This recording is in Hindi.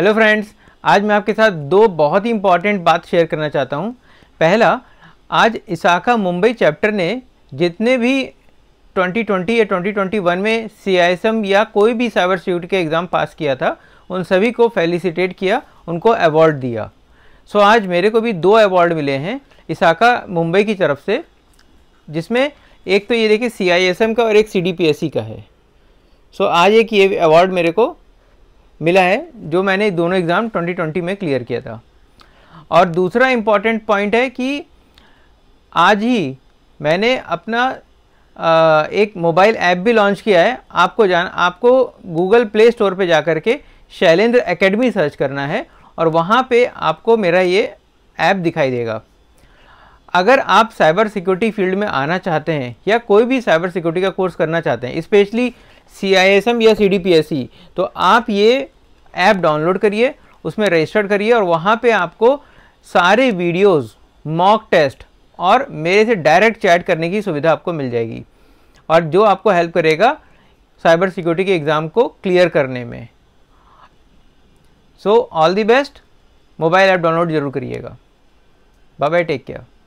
हेलो फ्रेंड्स आज मैं आपके साथ दो बहुत ही इंपॉर्टेंट बात शेयर करना चाहता हूँ पहला आज इसाका मुंबई चैप्टर ने जितने भी 2020 या 2021 में सी या कोई भी साइबर सिक्योरिटी के एग्ज़ाम पास किया था उन सभी को फेलिसिटेट किया उनको अवार्ड दिया सो so, आज मेरे को भी दो अवार्ड मिले हैं इसाका मुंबई की तरफ से जिसमें एक तो ये देखिए सी का और एक सी e का है सो so, आज एक ये अवार्ड मेरे को मिला है जो मैंने दोनों एग्ज़ाम 2020 में क्लियर किया था और दूसरा इम्पॉर्टेंट पॉइंट है कि आज ही मैंने अपना आ, एक मोबाइल ऐप भी लॉन्च किया है आपको जान आपको गूगल प्ले स्टोर पर जा के शैलेंद्र एकेडमी सर्च करना है और वहाँ पे आपको मेरा ये ऐप दिखाई देगा अगर आप साइबर सिक्योरिटी फील्ड में आना चाहते हैं या कोई भी साइबर सिक्योरिटी का कोर्स करना चाहते हैं स्पेशली सी या सी e, तो आप ये ऐप डाउनलोड करिए उसमें रजिस्टर करिए और वहाँ पे आपको सारे वीडियोस मॉक टेस्ट और मेरे से डायरेक्ट चैट करने की सुविधा आपको मिल जाएगी और जो आपको हेल्प करेगा साइबर सिक्योरिटी के एग्ज़ाम को क्लियर करने में so all the best mobile app download जरूर करिएगा बाय बाय टेक केयर